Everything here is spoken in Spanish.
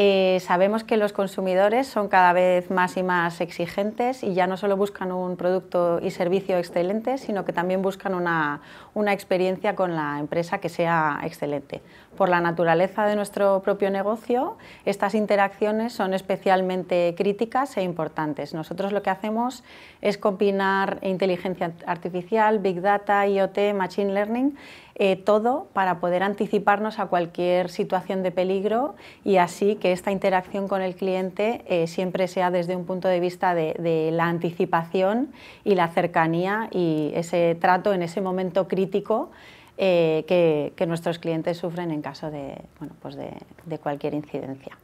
Eh, sabemos que los consumidores son cada vez más y más exigentes y ya no solo buscan un producto y servicio excelente, sino que también buscan una, experiencia con la empresa que sea excelente. Por la naturaleza de nuestro propio negocio, estas interacciones son especialmente críticas e importantes. Nosotros lo que hacemos es combinar inteligencia artificial, Big Data, IoT, Machine Learning, eh, todo para poder anticiparnos a cualquier situación de peligro y así que esta interacción con el cliente eh, siempre sea desde un punto de vista de, la anticipación y la cercanía y ese trato en ese momento crítico eh, que, nuestros clientes sufren en caso de, bueno, pues de cualquier incidencia.